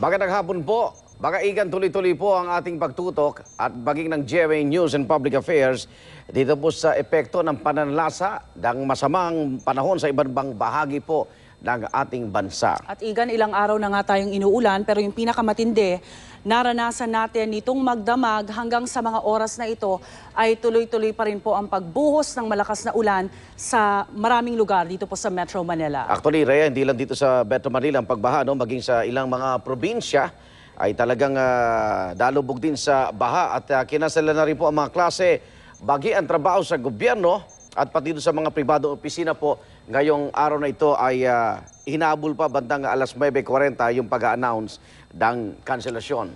Magandang hapon po. Makaigan tuloy-tuloy po ang ating pagtutok at maging ng GMA News and Public Affairs dito po sa epekto ng pananlasa ng masamang panahon sa iba't ibang bahagi po ng ating bansa. At Igan, ilang araw na nga tayong inuulan pero yung pinakamatindi, naranasan natin nitong magdamag hanggang sa mga oras na ito ay tuloy-tuloy pa rin po ang pagbuhos ng malakas na ulan sa maraming lugar dito po sa Metro Manila. Actually, Rhea, hindi lang dito sa Metro Manila ang pagbaha, no? maging sa ilang mga probinsya ay talagang uh, dalubog din sa baha at uh, kinasala na rin po ang mga klase, bagi ang trabaho sa gobyerno at pati sa mga pribado opisina po Ngayong araw na ito ay uh, hinabol pa bandang alas 9.40 yung pag-announce ng kanselasyon.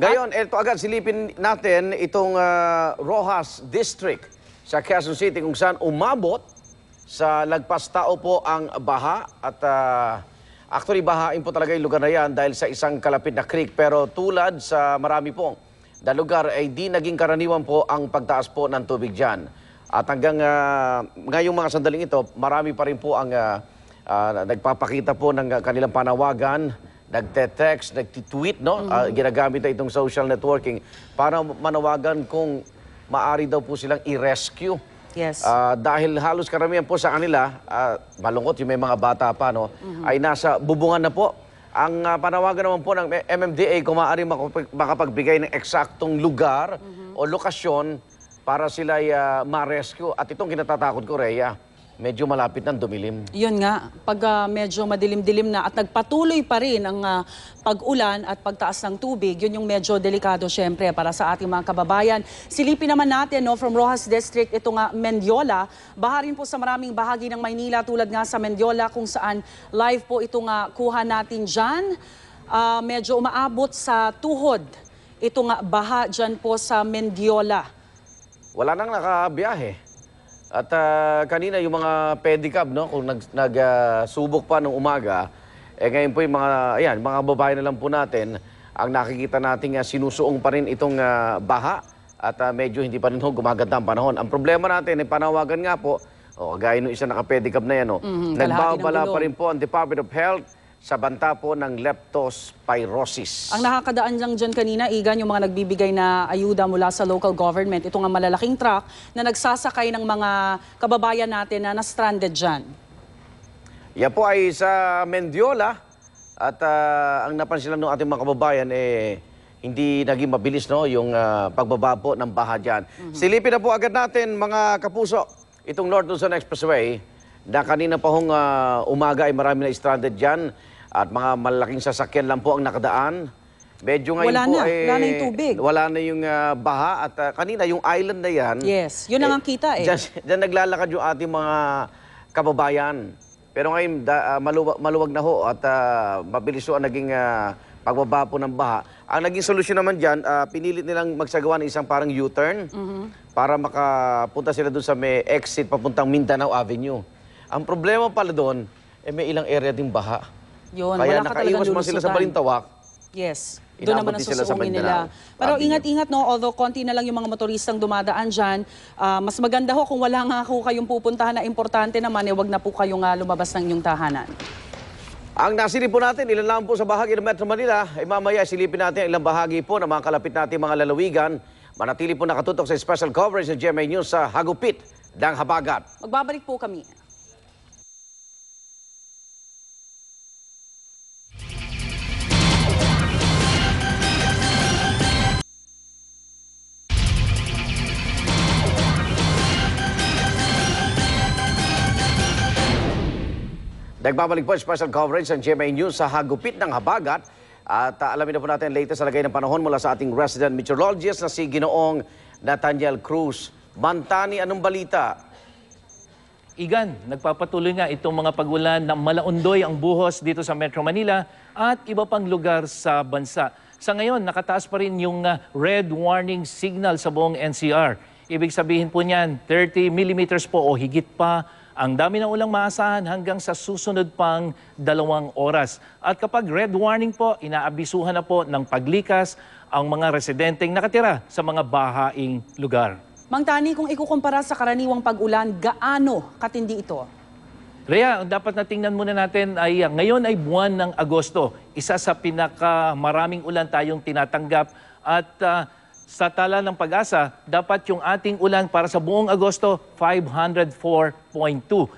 Ngayon, ito agad silipin natin itong uh, Rojas District sa Quezon City kung saan umabot sa lagpas tao po ang baha at uh, actually bahain po talaga yung lugar na yan dahil sa isang kalapit na creek pero tulad sa marami pong na lugar ay di naging karaniwan po ang pagtaas po ng tubig dyan. At hanggang uh, ngayong mga sandaling ito, marami pa rin po ang uh, uh, nagpapakita po ng kanilang panawagan, nagte-text, nagte-tweet, no? Mm-hmm. Uh, ginagamit na itong social networking para manawagan kung maari daw po silang i-rescue. Yes. Uh, dahil halos karamihan po sa kanila, uh, malungkot yung may mga bata pa, no? Mm-hmm. Ay nasa bubungan na po ang uh, panawagan naman po ng MMDA kung maaari makapagbigay ng eksaktong lugar mm-hmm. o lokasyon para sila uh, ah, ma-rescue. At itong kinatatakot ko, Rhea, medyo malapit ng dumilim. Yun nga, pag uh, medyo madilim-dilim na at nagpatuloy pa rin ang uh, pag-ulan at pagtaas ng tubig, yun yung medyo delikado syempre para sa ating mga kababayan. Silipin naman natin no, from Rojas District, ito nga Mendiola. Baha rin po sa maraming bahagi ng Maynila tulad nga sa Mendiola kung saan live po ito nga kuha natin dyan. Uh, medyo umaabot sa tuhod. Ito nga baha dyan po sa Mendiola wala nang nakabiyahe. At uh, kanina yung mga pedicab, no, kung nagsubok nag, uh, subok pa nung umaga, eh ngayon po yung mga, ayan, mga babae na lang po natin, ang nakikita natin uh, sinusuong pa rin itong uh, baha at uh, medyo hindi pa rin ho gumaganda ang panahon. Ang problema natin, eh, panawagan nga po, o, oh, gaya nung isa naka-pedicab na yan, no? mm-hmm, nagbabala pa rin po ang Department of Health sa banta po ng leptospirosis. Ang nakakadaan lang dyan kanina, Igan, yung mga nagbibigay na ayuda mula sa local government, ito nga malalaking truck na nagsasakay ng mga kababayan natin na na-stranded dyan. Yan po ay sa Mendiola at uh, ang napansin lang ng ating mga kababayan eh hindi naging mabilis no yung uh, pagbaba po ng baha dyan. Mm -hmm. Silipin na po agad natin mga kapuso itong North Luzon Expressway na kanina pa hong uh, umaga ay marami na stranded dyan at mga malaking sasakyan lang po ang nakadaan. Medyo ngayon wala po na, eh, wala na yung tubig. Wala na yung uh, baha at uh, kanina yung island na yan. Yes, yun eh, ang kita eh. Diyan, diyan naglalakad yung ating mga kababayan. Pero ngayon da, uh, ah, maluwag, maluwag na ho at uh, mabilis ho ang naging uh, pagbaba po ng baha. Ang naging solusyon naman dyan, uh, pinilit nilang magsagawa ng isang parang U-turn mm-hmm. para makapunta sila doon sa may exit papuntang Mindanao Avenue. Ang problema pala doon, eh, may ilang area ding baha. Yun, Kaya wala ka talagang nakaiwas man sila sa Balintawak, Yes. Doon naman ang din sila sa susuungin nila. Pero ingat-ingat no, although konti na lang yung mga motoristang dumadaan dyan, ah, mas maganda ho kung wala nga ho kayong pupuntahan na importante naman, eh, wag na po kayong ah, lumabas ng inyong tahanan. Ang nasilip po natin, ilan lang po sa bahagi ng Metro Manila, ay mamaya silipin natin ang ilang bahagi po ng mga kalapit natin mga lalawigan. Manatili po nakatutok sa special coverage ng GMA News sa Hagupit, Dang Habagat. Magbabalik po kami. Nagbabalik po special coverage ng GMA News sa hagupit ng habagat. At uh, alamin na po natin ang latest sa lagay ng panahon mula sa ating resident meteorologist na si Ginoong Nathaniel Cruz. Bantani, anong balita? Igan, nagpapatuloy nga itong mga pagulan ng malaundoy ang buhos dito sa Metro Manila at iba pang lugar sa bansa. Sa ngayon, nakataas pa rin yung ah, red warning signal sa buong NCR. Ibig sabihin po niyan, 30 millimeters po o higit pa ang dami ng ulang maasahan hanggang sa susunod pang dalawang oras. At kapag red warning po, inaabisuhan na po ng paglikas ang mga residenteng nakatira sa mga bahaing lugar. Mang Tani, kung ikukumpara sa karaniwang pag-ulan, gaano katindi ito? Rhea, dapat na tingnan muna natin ay ah, ngayon ay buwan ng Agosto. Isa sa pinakamaraming ulan tayong tinatanggap at uh, sa tala ng pag-asa, dapat yung ating ulan para sa buong Agosto, 504.2.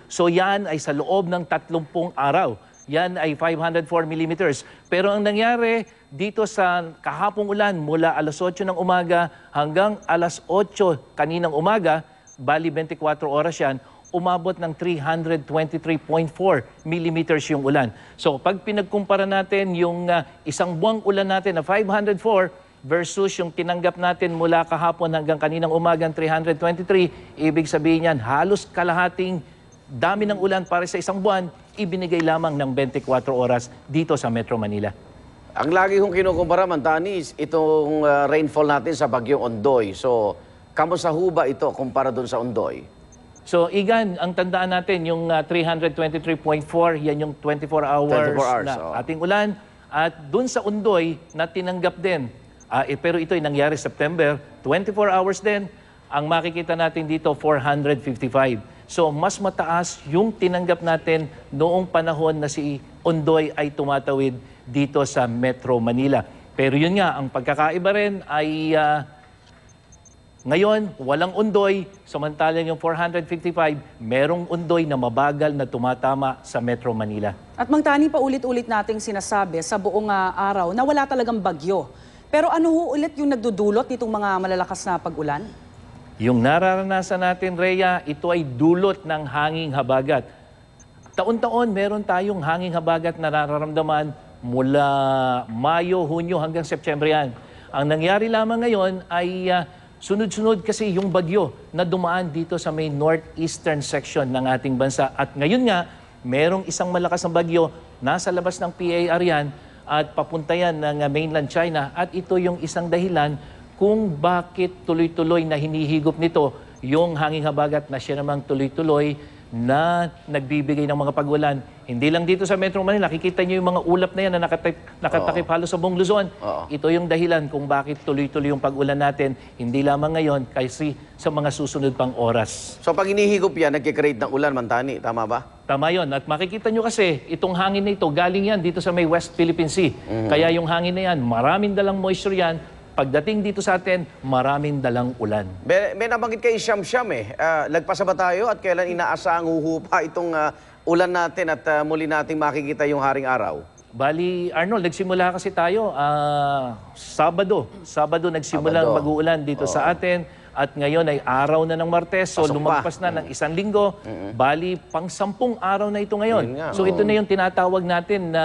So yan ay sa loob ng 30 araw. Yan ay 504 millimeters. Pero ang nangyari dito sa kahapong ulan mula alas 8 ng umaga hanggang alas 8 kaninang umaga, bali 24 oras yan, umabot ng 323.4 millimeters yung ulan. So pag pinagkumpara natin yung uh, isang buwang ulan natin na 504, versus yung tinanggap natin mula kahapon hanggang kaninang umagang 323, ibig sabihin yan, halos kalahating dami ng ulan para sa isang buwan, ibinigay lamang ng 24 oras dito sa Metro Manila. Ang lagi kong kinukumpara, Mantani, is itong uh, rainfall natin sa Bagyong Ondoy. So, kamusta ho ba ito kumpara doon sa Ondoy? So, Igan, ang tandaan natin, yung uh, 323.4, yan yung 24 hours, 24 hours na oh. ating ulan. At doon sa Ondoy, na tinanggap din Uh, eh, pero ito ay nangyari September, 24 hours din, ang makikita natin dito 455. So mas mataas yung tinanggap natin noong panahon na si Ondoy ay tumatawid dito sa Metro Manila. Pero yun nga, ang pagkakaiba rin ay uh, ngayon, walang undoy, samantalang yung 455, merong undoy na mabagal na tumatama sa Metro Manila. At Mangtani, paulit-ulit nating sinasabi sa buong uh, araw na wala talagang bagyo pero ano ho ulit yung nagdudulot nitong mga malalakas na pag-ulan? Yung nararanasan natin, Rhea, ito ay dulot ng hanging habagat. Taon-taon, meron tayong hanging habagat na nararamdaman mula Mayo, Hunyo hanggang September yan. Ang nangyari lamang ngayon ay uh, sunod-sunod kasi yung bagyo na dumaan dito sa may northeastern section ng ating bansa. At ngayon nga, merong isang malakas na bagyo nasa labas ng PAR yan at papunta yan ng uh, mainland China at ito yung isang dahilan kung bakit tuloy-tuloy na hinihigop nito yung hanging habagat na siya namang tuloy-tuloy na nagbibigay ng mga pagulan. Hindi lang dito sa Metro Manila, nakikita niyo yung mga ulap na yan na nakatakip, nakatakip Oo. halos sa buong Luzon. Oo. Ito yung dahilan kung bakit tuloy-tuloy yung pagulan natin, hindi lamang ngayon, kasi sa mga susunod pang oras. So pag inihigop yan, nagkikreate ng ulan, Mantani, tama ba? Tama yon At makikita niyo kasi, itong hangin na ito, galing yan dito sa may West Philippine Sea. Mhm. Kaya yung hangin na yan, maraming dalang moisture yan, Pagdating dito sa atin, maraming dalang ulan. May, nabanggit kay Siyam-Siyam eh. Uh, ah, lagpasa ba tayo at kailan inaasahang huhupa itong uh, ulan natin at uh, muli nating makikita yung haring araw? Bali, Arnold, nagsimula kasi tayo uh, Sabado. Sabado nagsimula Sabado. mag-uulan dito oh. sa atin. At ngayon ay araw na ng Martes, so Pasok lumagpas pa. na ng mm. isang linggo. Mm-hmm. Bali, pang sampung araw na ito ngayon. Nga, so oh. ito na yung tinatawag natin na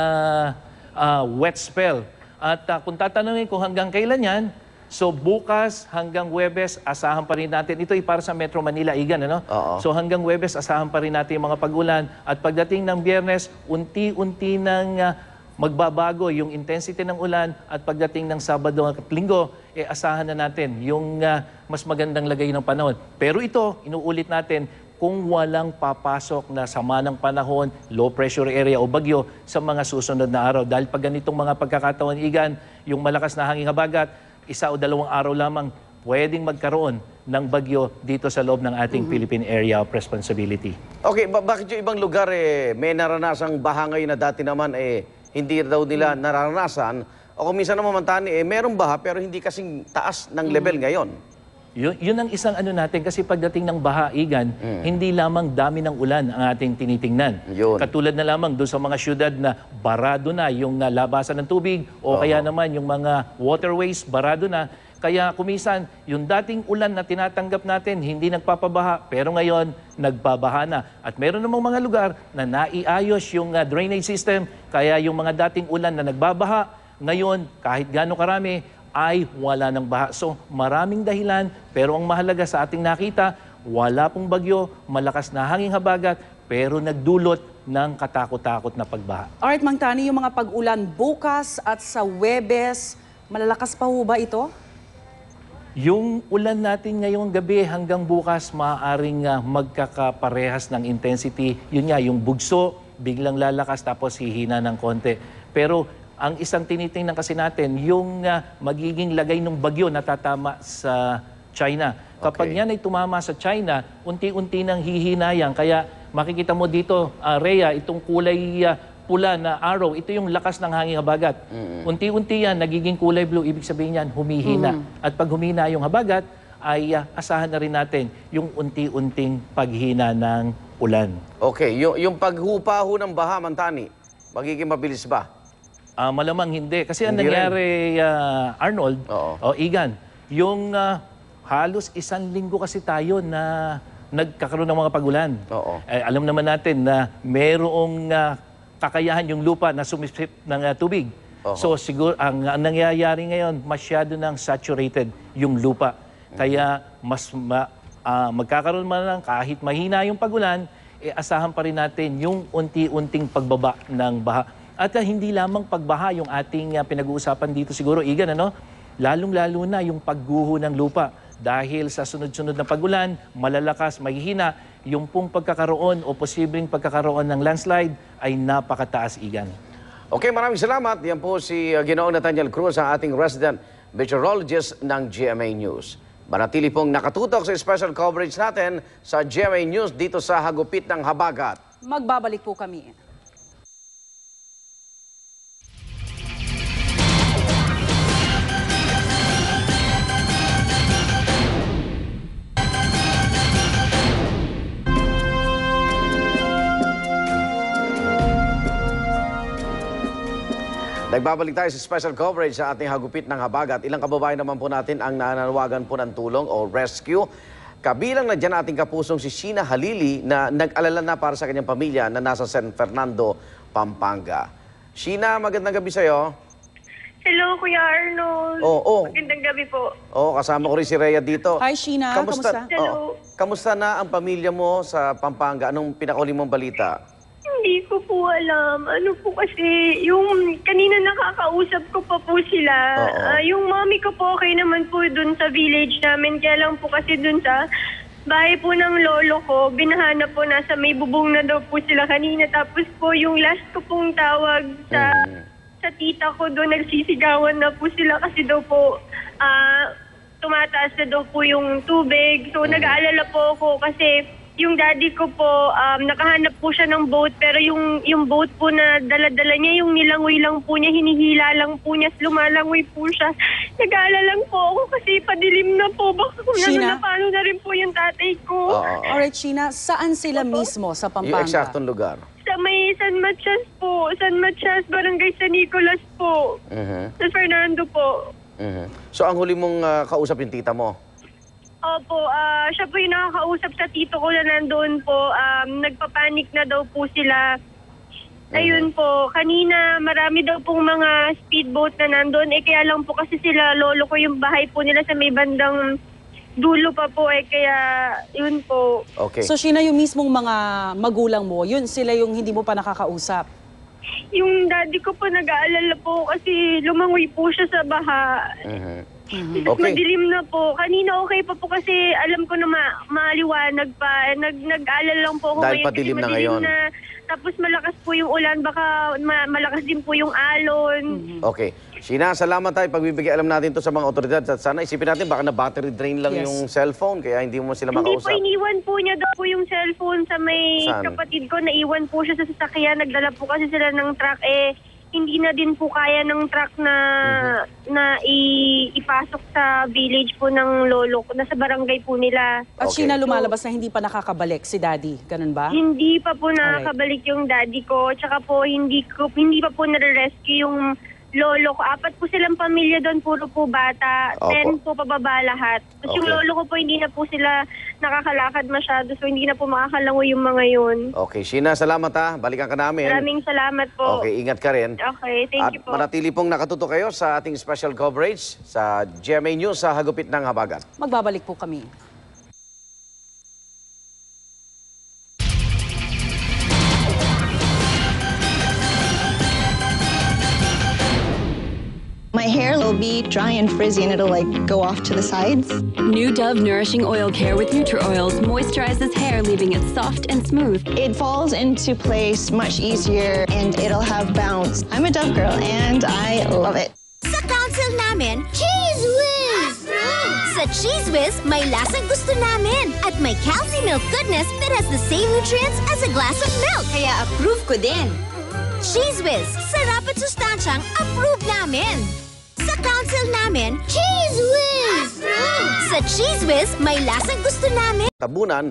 uh, wet spell at uh, kung tatanungin kung hanggang kailan yan, so bukas hanggang Webes, asahan pa rin natin. Ito ay para sa Metro Manila, Igan, ano? Oo. So hanggang Webes, asahan pa rin natin yung mga pagulan. At pagdating ng Biyernes, unti-unti ng uh, ah, magbabago yung intensity ng ulan. At pagdating ng Sabado at Linggo, eh, asahan na natin yung uh, mas magandang lagay ng panahon. Pero ito, inuulit natin, kung walang papasok na sama ng panahon, low pressure area o bagyo sa mga susunod na araw. Dahil pag ganitong mga pagkakataon, Igan, yung malakas na hanging habagat, isa o dalawang araw lamang pwedeng magkaroon ng bagyo dito sa loob ng ating mm-hmm. Philippine Area of Responsibility. Okay, ba- bakit yung ibang lugar eh, may naranasang baha ngayon na dati naman eh, hindi daw nila mm-hmm. naranasan? O kung minsan naman tani, eh, merong baha pero hindi kasing taas ng mm. level mm-hmm. ngayon. Yun, yun ang isang ano natin kasi pagdating ng baha, Igan, mm. hindi lamang dami ng ulan ang ating tinitingnan. Yun. Katulad na lamang doon sa mga syudad na barado na yung uh, labasan ng tubig o uh-huh. kaya naman yung mga waterways barado na. Kaya kumisan, yung dating ulan na tinatanggap natin, hindi nagpapabaha, pero ngayon, nagbabaha na. At meron namang mga lugar na naiayos yung uh, drainage system, kaya yung mga dating ulan na nagbabaha, ngayon, kahit gaano karami, ay wala ng baha. So maraming dahilan pero ang mahalaga sa ating nakita, wala pong bagyo, malakas na hanging habagat pero nagdulot ng katakot-takot na pagbaha. Alright, Mang Tani, yung mga pag-ulan bukas at sa Webes, malalakas pa ho ba ito? Yung ulan natin ngayong gabi hanggang bukas maaaring uh, magkakaparehas ng intensity. Yun nga, yung bugso, biglang lalakas tapos hihina ng konti. Pero ang isang tinitingnan kasi natin, yung uh, magiging lagay ng bagyo na tatama sa China. Kapag okay. yan ay tumama sa China, unti-unti nang hihinayan. Kaya makikita mo dito, uh, Rhea, itong kulay uh, pula na arrow, ito yung lakas ng hangin habagat. mm Unti-unti yan, nagiging kulay blue, ibig sabihin yan, humihina. mm At pag humina yung habagat, ay uh, asahan na rin natin yung unti-unting paghina ng ulan. Okay, yung, yung paghupa ho ng baha, Mantani, magiging mabilis ba? Ah, malamang hindi. Kasi ang nangyari, ah, Arnold, o Igan, yung ah, halos isang linggo kasi tayo na nagkakaroon ng mga pagulan. Oo. Eh, alam naman natin na merong ah, kakayahan yung lupa na sumisip ng ah, tubig. So siguro ang, ang nangyayari ngayon, masyado nang saturated yung lupa. Mm. Kaya mas ma, ah, magkakaroon man lang kahit mahina yung pagulan, eh, asahan pa rin natin yung unti-unting pagbaba ng baha at uh, hindi lamang pagbaha yung ating uh, pinag-uusapan dito siguro, Igan, ano? Lalong-lalo na yung pagguho ng lupa dahil sa sunod-sunod na pagulan, malalakas, mahihina, yung pong pagkakaroon o posibleng pagkakaroon ng landslide ay napakataas, Igan. Okay, maraming salamat. Yan po si ah, Ginoong Nathaniel Cruz, ang ating resident meteorologist ng GMA News. Manatili pong nakatutok sa special coverage natin sa GMA News dito sa Hagupit ng Habagat. Magbabalik po kami. babalik tayo sa special coverage sa ating hagupit ng habagat. ilang kababayan naman po natin ang nananawagan po ng tulong o rescue. Kabilang na dyan ating kapusong si Sheena Halili na nag-alala na para sa kanyang pamilya na nasa San Fernando, Pampanga. Sheena, magandang gabi sa'yo. Hello, Kuya Arnold. Oo, oh, oh. Magandang gabi po. Oo, oh, kasama ko rin si Rhea dito. Hi, Sheena. Kamusta? kamusta? Hello. Oh, kamusta na ang pamilya mo sa Pampanga? Anong pinakauli mong balita? Hindi ko po alam. Ano po kasi, yung kanina nakakausap ko pa po sila. Oo. Ah, yung mommy ko po okay naman po dun sa village namin. Kaya lang po kasi dun sa bahay po ng lolo ko, binahanap po nasa may bubong na daw po sila kanina. Tapos po yung last ko pong tawag sa mm. sa tita ko doon, nagsisigawan na po sila kasi daw po ah tumataas na daw po yung tubig. So mm. nag-aalala po ako kasi yung daddy ko po, um, nakahanap po siya ng boat, pero yung, yung boat po na daladala niya, yung nilangoy lang po niya, hinihila lang po niya, lumalangoy po siya. Nag-aala lang po ako kasi padilim na po. Baka kung ano Sheena? na, paano na rin po yung tatay ko. Oo. Alright, Sheena, saan sila mismo sa Yung Pampanga? eksaktong lugar. Sa may San Matias po, San Matias, Barangay San Nicolas po, Mhm. Sa Fernando po. mhm. So ang huli mong ah, kausap yung tita mo? Opo, ah, siya po yung nakakausap sa tito ko na nandoon po. Um, nagpapanik na daw po sila. Ayun po, kanina marami daw pong mga speedboat na nandoon. Eh kaya lang po kasi sila lolo ko yung bahay po nila sa may bandang dulo pa po eh. Kaya yun po. Okay. So, Sheena, yung mismong mga magulang mo, yun sila yung hindi mo pa nakakausap. Yung daddy ko po nag-aalala po kasi lumangoy po siya sa baha. Mhm. Mm-hmm. Okay. Madilim na po. Kanina okay pa po kasi alam ko na ma- maliwanag pa. Nag nag-alala lang po ako Dahil ngayon. patilim na ngayon. Na, tapos malakas po yung ulan, baka ma- malakas din po yung alon. Mm-hmm. Okay. Sheena, salamat tayo. Pagbibigay alam natin to sa mga otoridad. At sana isipin natin, baka na battery drain lang Yes. yung cellphone. Kaya hindi mo sila Hindi po makausap. iniwan po niya daw po yung cellphone sa may Saan? kapatid ko. Naiwan po siya sa sasakyan. Nagdala po kasi sila ng truck eh hindi na din po kaya ng truck na mhm. na i- ipasok sa village po ng lolo ko. Nasa barangay po nila. At Okay. siya na lumalabas na hindi pa nakakabalik si daddy. Ganun ba? Hindi pa po nakakabalik yung daddy ko. Tsaka po, hindi, ko, hindi pa po nare-rescue yung lolo ko. Apat po silang pamilya doon, puro po bata. Opo. Ten po pababa lahat. Tapos yung lolo ko po, hindi na po sila nakakalakad masyado. So hindi na po makakalango yung mga yun. Okay, Sheena, salamat ha. Balikan ka namin. Maraming salamat po. Okay, ingat ka rin. Okay, thank At you po. At manatili pong nakatuto kayo sa ating special coverage sa GMA News sa Hagupit ng Habagat. Magbabalik po kami. will be dry and frizzy and it'll like go off to the sides. New Dove Nourishing Oil Care with Oils moisturizes hair, leaving it soft and smooth. It falls into place much easier and it'll have bounce. I'm a Dove girl and I love it. Sa council namin, Cheese Whiz! Sa Cheese Whiz, may lasang gusto namin at may calcium Milk goodness that has the same nutrients as a glass of milk. Kaya approve ko din. Cheese Whiz, sarap at sustansyang approve namin. Sa council namin, Cheese Whiz! Sa Cheese Whiz, may lasang gusto namin. Tabunan,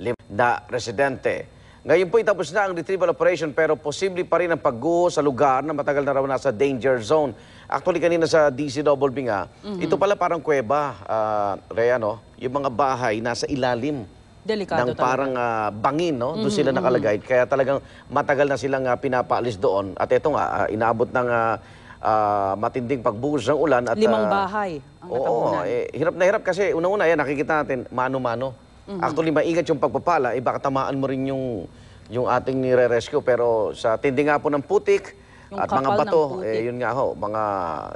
limda residente. Ngayon po itapos na ang retrieval operation pero posible pa rin ang pagguho sa lugar na matagal na raw nasa danger zone. Actually kanina sa DCWB nga, mm -hmm. ito pala parang kuweba, uh, Rhea, no? Yung mga bahay nasa ilalim. Delikado ng parang uh, bangin, no? Doon mm -hmm, sila mhm, mhm, mhm. nakalagay. Kaya talagang matagal na silang uh, pinapaalis doon. At ito nga, uh, inaabot ng... Uh, uh, matinding pagbuhos ng ulan. At, Limang ah, bahay ang natabunan. Oo, eh, hirap na hirap kasi una-una yan, nakikita natin, mano-mano. Mm-hmm. Actually, maingat yung pagpapala, eh, baka tamaan mo rin yung, yung ating nire-rescue. Pero sa tindi nga po ng putik, yung at mga bato, eh, yun nga ho, mga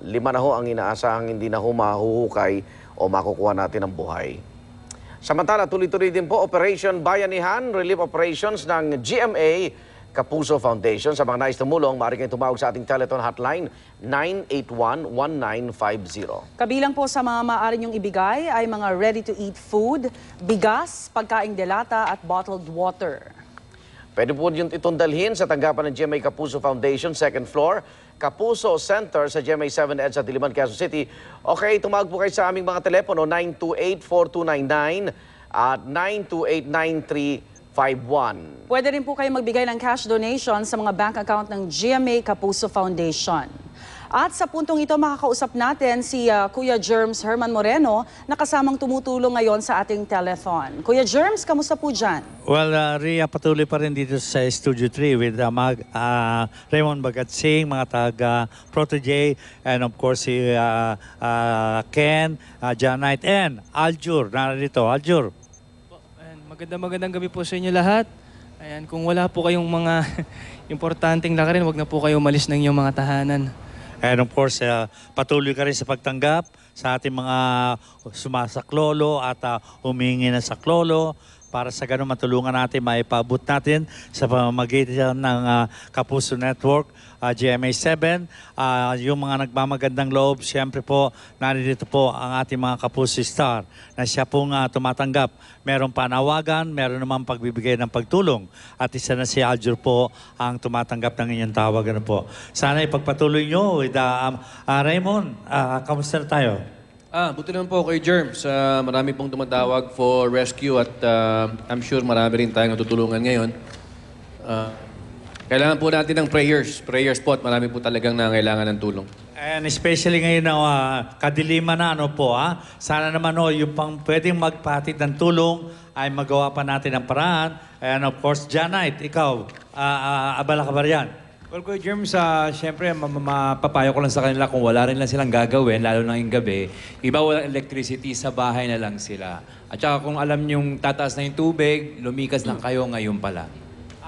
lima na ho ang inaasahang hindi na ho mahuhukay o makukuha natin ang buhay. Samantala, tuloy-tuloy din po Operation Bayanihan, Relief Operations ng GMA Kapuso Foundation. Sa mga nais tumulong, maaari kayong tumawag sa ating teleton hotline 981-1950. Kabilang po sa mga maaari niyong ibigay ay mga ready-to-eat food, bigas, pagkaing delata at bottled water. Pwede po yung itong dalhin sa tanggapan ng GMA Kapuso Foundation, second floor, Kapuso Center sa GMA 7 Edge sa Diliman, Quezon City. Okay, tumawag po kayo sa aming mga telepono, 928-4299 at 928 0917 591 Pwede rin po kayo magbigay ng cash donation sa mga bank account ng GMA Kapuso Foundation. At sa puntong ito, makakausap natin si uh, Kuya Germs Herman Moreno na kasamang tumutulong ngayon sa ating telethon. Kuya Germs, kamusta po dyan? Well, uh, ah, Ria, patuloy pa rin dito sa Studio 3 with uh, Mag, uh, Raymond Bagatsing, mga taga uh, Protege, and of course si uh, uh, Ken, uh, Janite, and Aljur. Narito, Aljur. Magandang magandang gabi po sa inyo lahat. Ayan, kung wala po kayong mga importanteng lakarin, wag na po kayo umalis ng inyong mga tahanan. And of course, uh, patuloy ka rin sa pagtanggap sa ating mga sumasaklolo at uh, humingi ng saklolo para sa ganun matulungan natin, maipabot natin sa pamamagitan ng uh, Kapuso Network, uh, ah, GMA7, uh, ah, yung mga nagmamagandang loob, siyempre po, narito po ang ating mga Kapuso Star na siya pong uh, tumatanggap. Merong panawagan, meron naman pagbibigay ng pagtulong at isa na si Aljur po ang tumatanggap ng inyong tawag. Ano po. Sana ipagpatuloy nyo with uh, um, uh, Raymond, uh, kamusta tayo? Ah, buti naman po kay Germs. Uh, marami pong tumatawag for rescue at uh, I'm sure marami rin tayong natutulungan ngayon. Uh, kailangan po natin ng prayers. Prayers po at marami po talagang nangailangan ng tulong. And especially ngayon na uh, kadiliman na ano po ha. Ah, sana naman oh, yung pang pwedeng magpatid ng tulong ay magawa pa natin ang paraan. And of course, Janite, ikaw, uh, uh, abala ka ba riyan? Well, Kuya Jerms, uh, siyempre, mapapayo ko lang sa kanila kung wala rin lang silang gagawin, lalo na yung gabi. Iba walang electricity, sa bahay na lang sila. At saka kung alam yung tataas na yung tubig, lumikas lang kayo ngayon pala.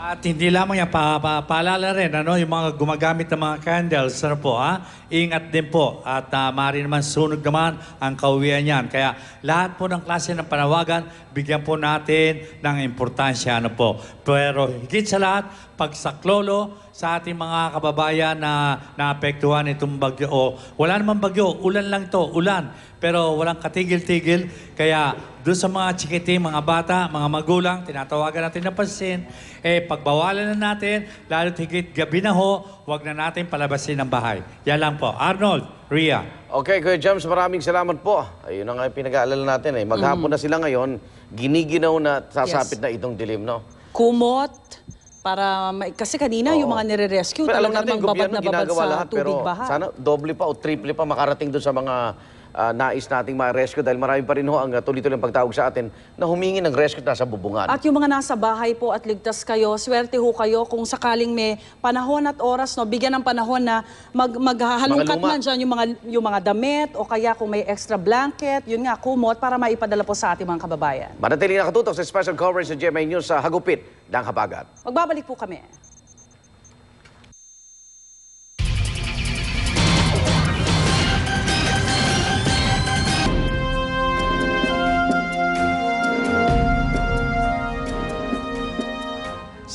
At hindi lamang yan, pa, pa, paalala rin, ano, yung mga gumagamit ng mga candles, ano po, ha? ingat din po. At uh, maaari naman sunog naman ang kawian niyan. Kaya lahat po ng klase ng panawagan, bigyan po natin ng importansya. Ano po. Pero higit sa lahat, pagsaklolo sa ating mga kababayan na naapektuhan itong bagyo. O, wala namang bagyo, ulan lang to, ulan pero walang katigil-tigil. Kaya doon sa mga chikiti, mga bata, mga magulang, tinatawagan natin na pansin, eh pagbawalan na natin, lalo't higit gabi na ho, huwag na natin palabasin ang bahay. Yan lang po. Arnold, Ria. Okay, Kuya James, maraming salamat po. Ayun na nga yung pinag-aalala natin eh. Maghapon na sila ngayon, giniginaw na sasapit na itong dilim, no? Kumot, para may, kasi kanina yung mga nire-rescue talaga natin, namang babad gobyerno na babad sa lahat, pero tubig baha. sana doble pa o triple pa makarating doon sa mga uh, nais nating ma-rescue dahil marami pa rin ho ang uh, tuloy-tuloy pagtawag sa atin na humingi ng rescue na sa bubungan. At yung mga nasa bahay po at ligtas kayo, swerte ho kayo kung sakaling may panahon at oras, no, bigyan ng panahon na mag maghahalungkat man dyan yung mga, yung mga damit o kaya kung may extra blanket, yun nga, kumot para maipadala po sa ating mga kababayan. Manatili na katutok sa special coverage ng GMA News sa Hagupit ng Habagat. Magbabalik po kami.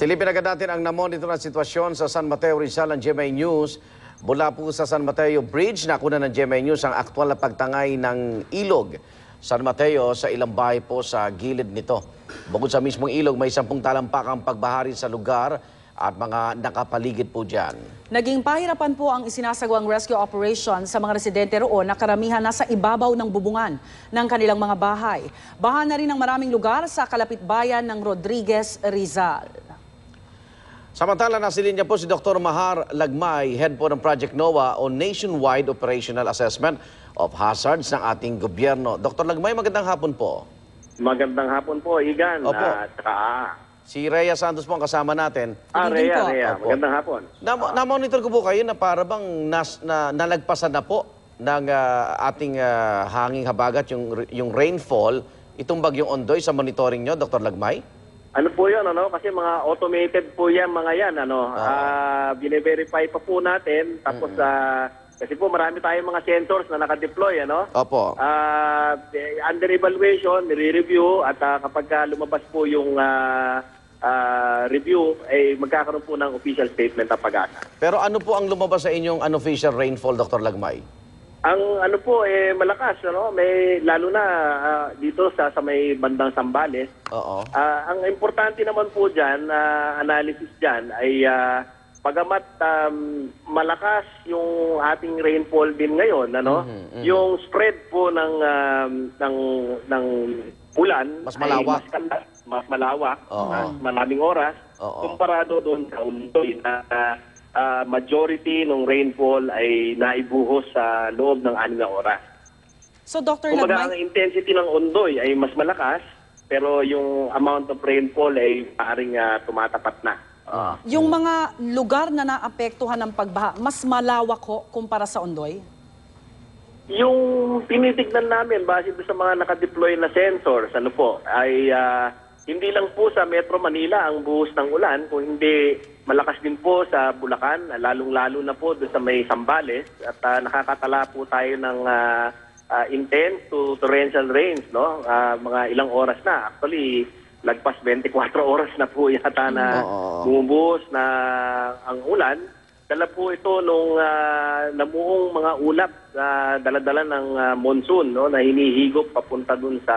Silipin agad natin ang namonitor na sitwasyon sa San Mateo Rizal ng GMA News. Mula po sa San Mateo Bridge, nakuna ng GMA News ang aktwal na pagtangay ng ilog. San Mateo sa ilang bahay po sa gilid nito. Bukod sa mismong ilog, may sampung talampak ang pagbahari sa lugar at mga nakapaligid po dyan. Naging pahirapan po ang isinasagawang rescue operation sa mga residente roon na karamihan nasa ibabaw ng bubungan ng kanilang mga bahay. Baha na rin ang maraming lugar sa kalapit bayan ng Rodriguez Rizal. Samantala, na linya po si Dr. Mahar Lagmay, head po ng Project NOAA o Nationwide Operational Assessment of Hazards ng ating gobyerno. Dr. Lagmay, magandang hapon po. Magandang hapon po, Igan. Opo. uh, si Rhea Santos po ang kasama natin. Ah, Hindi Rhea, Rhea. Magandang hapon. Na, ah. na-monitor ko po kayo na para bang nas, na, nalagpasan na po ng uh, ating uh, hanging habagat, yung, yung rainfall, itong bagyong ondoy sa monitoring nyo, Dr. Lagmay? Ano po yun, ano? Kasi mga automated po yan, mga yan, ano? Ah, ah bine-verify pa po natin. Tapos, ah, kasi po marami tayong mga sensors na naka-deploy ano? Opo. Ah, eh, under evaluation, nire-review, at ah, kapag ah, lumabas po yung ah, ah, review, ay eh, magkakaroon po ng official statement ng pag-asa. Pero ano po ang lumabas sa inyong unofficial rainfall, Dr. Lagmay? Ang ano po, eh, malakas, ano? May, lalo na ah, dito sa, sa may bandang Sambales. Oo. Ah, ang importante naman po dyan, na analysis dyan, ay ah, pagamat um, malakas yung ating rainfall din ngayon, ano? Mhm, mhm. Yung spread po ng, um, ng, ng ulan Mas ay malawak. mas, mas malawak, Oo. mas maraming oras, Oo. kumparado doon sa Undoy na ah, uh, majority ng rainfall ay naibuhos sa loob ng anim na oras. So Dr. Kumbaga, Lagmay... ang intensity ng undoy ay mas malakas, pero yung amount of rainfall ay maaaring uh, ah, tumatapat na. Ah. Yung mga lugar na naapektuhan ng pagbaha, mas malawak ho kumpara sa Ondoy? Yung tinitignan namin base sa mga nakadeploy na sensor sa ano po, ay uh, hindi lang po sa Metro Manila ang buhos ng ulan, kung hindi Malakas din po sa Bulacan, lalong-lalo na po doon sa may Sambales at uh, nakakatala po tayo ng uh, ah, uh, ah, intense to torrential rains, no? Uh, mga ilang oras na. Actually, lagpas 24 oras na po yata na mm, bumubuhos na ang ulan. Dala po ito nung uh, namuong mga ulap na uh, daladala ng uh, monsoon no na hinihigop papunta doon sa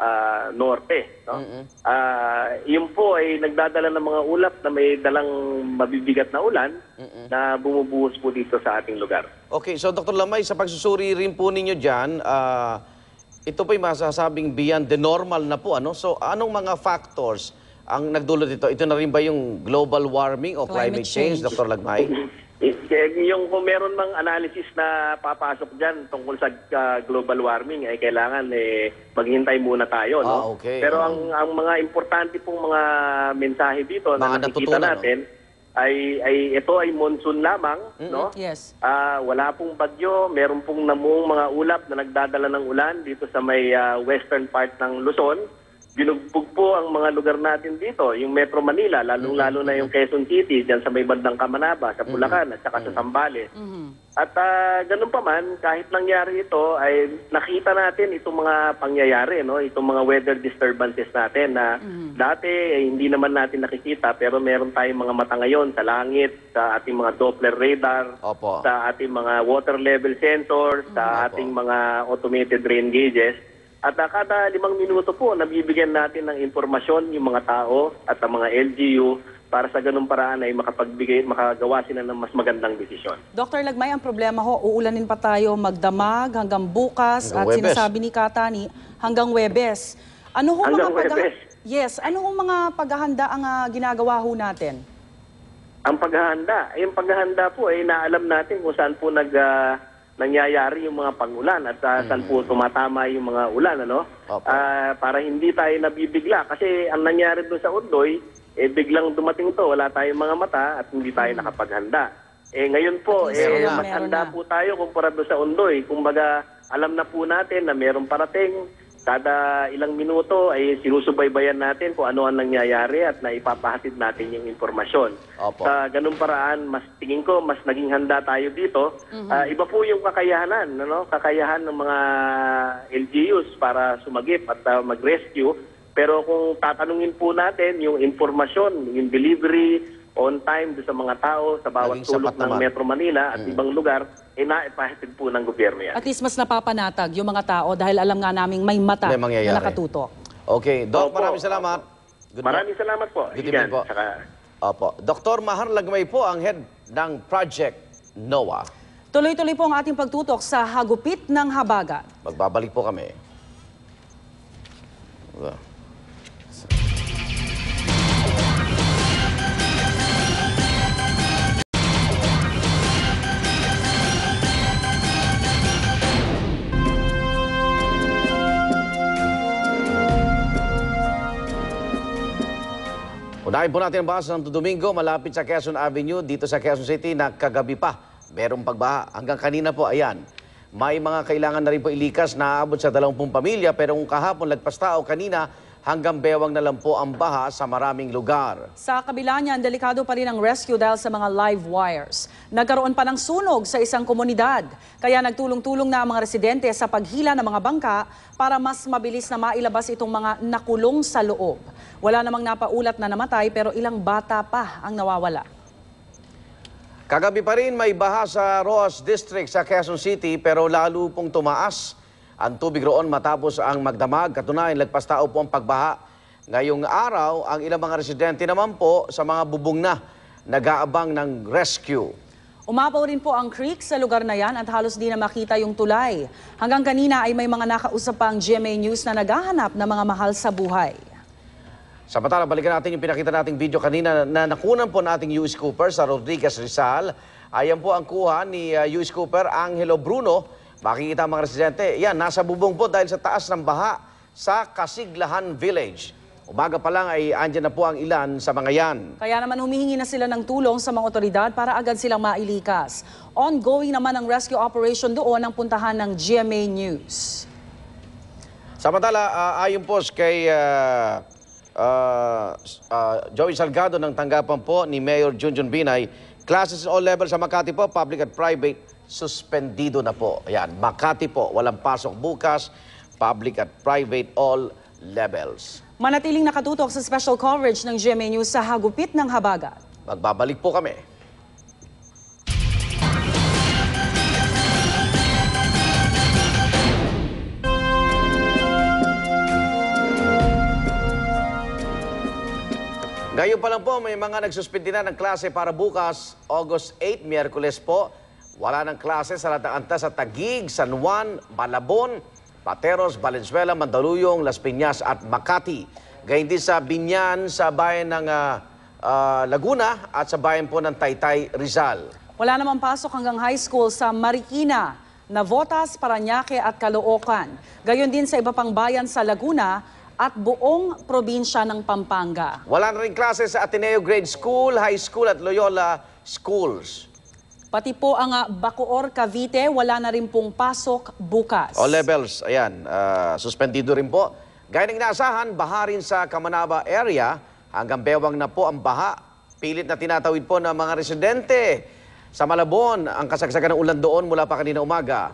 uh, norte. No? Mm-hmm. Uh, yun po ay nagdadala ng mga ulap na may dalang mabibigat na ulan mm-hmm. na bumubuhos po dito sa ating lugar. Okay, so Dr. Lamay, sa pagsusuri rin po ninyo dyan, uh, ito po'y masasabing beyond the normal na po. Ano? So anong mga factors ang nagdulot ito? Ito na rin ba yung global warming o climate, climate change, change, Dr. Lagmay? Eh, yung kung meron mang analysis na papasok dyan tungkol sa uh, global warming, ay eh, kailangan eh, maghintay muna tayo. No? Ah, okay. Pero ah. ang, ang mga importante pong mga mensahe dito mga na nakikita natin, no? ay ay ito ay monsoon lamang, mm-hmm. no? Yes. Uh, wala pong bagyo, meron pong namuong mga ulap na nagdadala ng ulan dito sa may uh, western part ng Luzon binugbog po ang mga lugar natin dito, yung Metro Manila, lalong-lalo na yung Quezon City, dyan sa may bandang Kamanaba, sa mm-hmm. Bulacan, at saka sa Sambales. Mm-hmm. Mm-hmm. At uh, ganun pa man, kahit nangyari ito, ay nakita natin itong mga pangyayari, no? itong mga weather disturbances natin na dati eh, hindi naman natin nakikita, pero meron tayong mga mata ngayon sa langit, sa ating mga Doppler radar, Opo. sa ating mga water level sensors, sa ating mga automated rain gauges at uh, kada limang minuto po, nabibigyan natin ng impormasyon yung mga tao at ang mga LGU para sa ganung paraan ay makapagbigay, makagawa sila ng mas magandang desisyon. Dr. Lagmay, ang problema ho, uulanin pa tayo magdamag hanggang bukas hanggang at Webes. sinasabi ni Katani hanggang Webes. Ano ho hanggang mga Webes. Yes, ano ho mga paghahanda ang uh, ginagawa ho natin? Ang paghahanda, ay, yung paghahanda po ay naalam natin kung saan po nag uh, nangyayari yung mga pangulan at uh, saan po mm. tumatama yung mga ulan ano Opo. Ah, para hindi tayo nabibigla kasi ang nangyari doon sa Ondoy, eh biglang dumating to wala tayong mga mata at hindi tayo mm. nakapaghanda eh ngayon po eh mas handa po tayo kumpara doon sa Ondoy. kumbaga alam na po natin na merong parating Kada ilang minuto ay sinusubaybayan natin kung ano ang nangyayari at naipapahatid natin yung impormasyon. Opo. Sa ganung paraan, mas tingin ko, mas naging handa tayo dito. Mhm. Ah, iba po yung kakayahan, ano, kakayahan ng mga LGUs para sumagip at ah, mag-rescue. Pero kung tatanungin po natin yung impormasyon, yung delivery, on time do sa mga tao sa bawat Naging sapat ng Metro Manila at mm. ibang lugar, eh naipahatid po ng gobyerno yan. At least mas napapanatag yung mga tao dahil alam nga naming may mata May na nakatuto. Okay, Doc, Opo. maraming salamat. Good Maraming salamat po. Good evening po. Saka, Opo. Dr. Mahar Lagmay po ang head ng Project NOAA. Tuloy-tuloy po ang ating pagtutok sa hagupit ng habagat. Magbabalik po kami. Wala. Live po natin ang bahas ng Domingo malapit sa Quezon Avenue dito sa Quezon City na kagabi pa. Merong pagbaha hanggang kanina po ayan. May mga kailangan na rin po ilikas na aabot sa 20 pamilya pero kung kahapon lagpas tao kanina hanggang bewang na lang po ang baha sa maraming lugar. Sa kabila niyan, delikado pa rin ang rescue dahil sa mga live wires. Nagkaroon pa ng sunog sa isang komunidad. Kaya nagtulong-tulong na ang mga residente sa paghila ng mga bangka para mas mabilis na mailabas itong mga nakulong sa loob. Wala namang napaulat na namatay pero ilang bata pa ang nawawala. Kagabi pa rin may baha sa Roas District sa Quezon City pero lalo pong tumaas ang tubig roon matapos ang magdamag. Katunayan, lagpas tao po ang pagbaha. Ngayong araw, ang ilang mga residente naman po sa mga bubong na nag-aabang ng rescue. Umapaw rin po ang creek sa lugar na yan at halos di na makita yung tulay. Hanggang kanina ay may mga nakausap ang GMA News na naghahanap ng mga mahal sa buhay. Samantala, balikan natin yung pinakita nating video kanina na nakunan po nating U.S. Cooper sa Rodriguez Rizal. Ayan po ang kuha ni uh, U.S. Cooper, Angelo Bruno, Makikita ang mga residente, yan, nasa bubong po dahil sa taas ng baha sa Kasiglahan Village. Umaga pa lang ay andyan na po ang ilan sa mga yan. Kaya naman humihingi na sila ng tulong sa mga otoridad para agad silang mailikas. Ongoing naman ang rescue operation doon ang puntahan ng GMA News. Samantala, uh, ayon po kay uh, uh, uh, Joey Salgado ng tanggapan po ni Mayor Junjun Binay, classes all levels sa Makati po, public at private, suspendido na po. Ayan, Makati po, walang pasok bukas, public at private all levels. Manatiling nakatutok sa special coverage ng GMA News sa hagupit ng habagat. Magbabalik po kami. Ngayon pa lang po, may mga nagsuspindi na ng klase para bukas, August 8, Miyerkules po. Wala ng klase sa Ratang Antas sa Tagig, San Juan, Malabon, Pateros, Valenzuela, Mandaluyong, Las Piñas at Makati. Gayun din sa Binyan, sa bayan ng uh, uh, Laguna at sa bayan po ng Taytay, Rizal. Wala namang pasok hanggang high school sa Marikina. Navotas, Paranaque at Caloocan. Gayon din sa iba pang bayan sa Laguna at buong probinsya ng Pampanga. Wala na rin klase sa Ateneo Grade School, High School at Loyola Schools. Pati po ang ah, Bacoor, Cavite, wala na rin pong pasok bukas. All levels, ayan, uh, suspendido rin po. Gaya ng inaasahan, baha rin sa Kamanaba area. Hanggang bewang na po ang baha. Pilit na tinatawid po ng mga residente. Sa Malabon, ang kasagsagan ng ulan doon mula pa kanina umaga.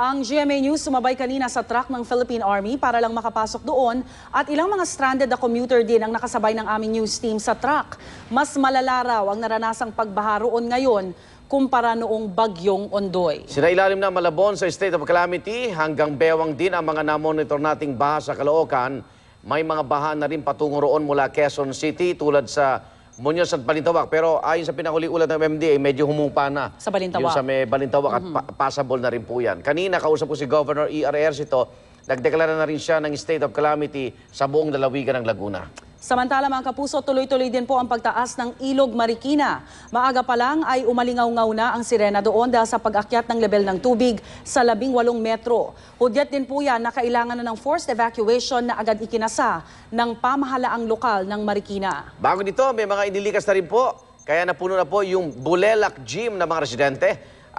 Ang GMA News sumabay kanina sa truck ng Philippine Army para lang makapasok doon at ilang mga stranded na commuter din ang nakasabay ng aming news team sa truck. Mas malala raw ang naranasang pagbaha roon ngayon kumpara noong bagyong Ondoy. Sinailalim na Malabon sa state of calamity hanggang bewang din ang mga namonitor nating baha sa Caloocan. May mga baha na rin patungo roon mula Quezon City tulad sa Muñoz at Balintawak. Pero ayon sa pinakuli ulat ng MMDA, medyo humupa na. Sa Balintawak. sa may Balintawak mm -hmm. at mhm. pa- passable na rin po yan. Kanina kausap ko si Governor E.R. Ercito, Nagdeklara na rin siya ng state of calamity sa buong lalawigan ng Laguna. Samantala mga kapuso, tuloy-tuloy din po ang pagtaas ng ilog Marikina. Maaga pa lang ay umalingaw-ngaw na ang sirena doon dahil sa pag-akyat ng level ng tubig sa 18 metro. Hudyat din po yan na kailangan na ng forced evacuation na agad ikinasa ng pamahalaang lokal ng Marikina. Bago dito, may mga inilikas na rin po. Kaya napuno na po yung Bulelak Gym ng mga residente.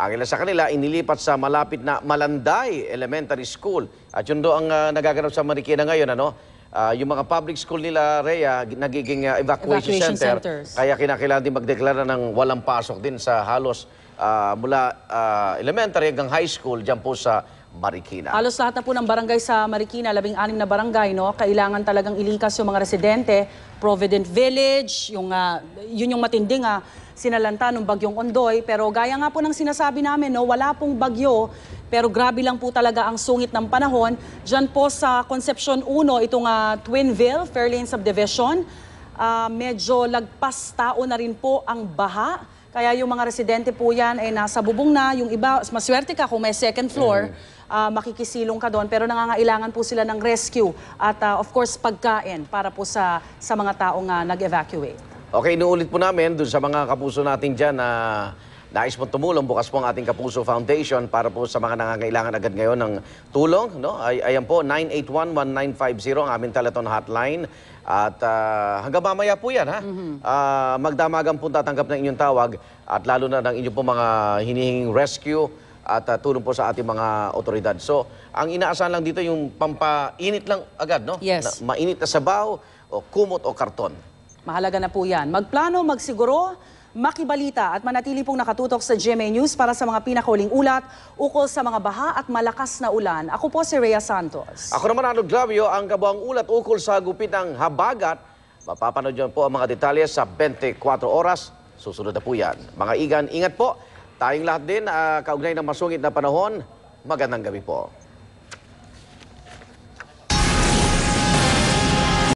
Ang sa kanila inilipat sa malapit na Malanday Elementary School. At yun do ang uh, nagaganap sa Marikina ngayon. Ano? Uh, yung mga public school nila, Rhea, nagiging uh, evacuation, evacuation center. Centers. Kaya kinakailangan din magdeklara ng walang pasok din sa halos uh, mula uh, elementary hanggang high school dyan po sa Marikina. Halos lahat na po ng barangay sa Marikina, labing anim na barangay, no? kailangan talagang ilikas yung mga residente, Provident Village, yung, uh, yun yung matinding uh, sinalanta ng bagyong Ondoy. Pero gaya nga po ng sinasabi namin, no, wala pong bagyo, pero grabe lang po talaga ang sungit ng panahon. Diyan po sa Concepcion 1, itong uh, Twinville, Fairlane Subdivision, uh, medyo lagpas tao na rin po ang baha. Kaya yung mga residente po yan ay nasa bubong na. Yung iba, maswerte ka kung may second floor, uh, makikisilong ka doon. Pero nangangailangan po sila ng rescue at uh, of course pagkain para po sa, sa mga taong uh, nag-evacuate. Okay, inuulit po namin dun sa mga kapuso natin dyan na nais mo tumulong. Bukas po ang ating Kapuso Foundation para po sa mga nangangailangan agad ngayon ng tulong. No? Ay, ayan po, 981-1950 ang aming teleton hotline. At uh, hanggang mamaya po yan, ha? Mm-hmm. Uh, magdamagan po tatanggap ng inyong tawag at lalo na ng inyong po mga hinihinging rescue at uh, tulong po sa ating mga otoridad. So, ang inaasahan lang dito yung pampainit lang agad, no? Yes. Na, mainit na sabaw o kumot o karton. Mahalaga na po yan. Magplano, magsiguro, makibalita at manatili pong nakatutok sa GMA News para sa mga pinakahuling ulat ukol sa mga baha at malakas na ulan. Ako po si Rhea Santos. Ako naman Arnold Glavio, ang kabuang ulat ukol sa gupit ng habagat. Mapapanood niyo po ang mga detalye sa 24 oras. Susunod na po yan. Mga igan, ingat po. Tayong lahat din, uh, kaugnay ng masungit na panahon. Magandang gabi po.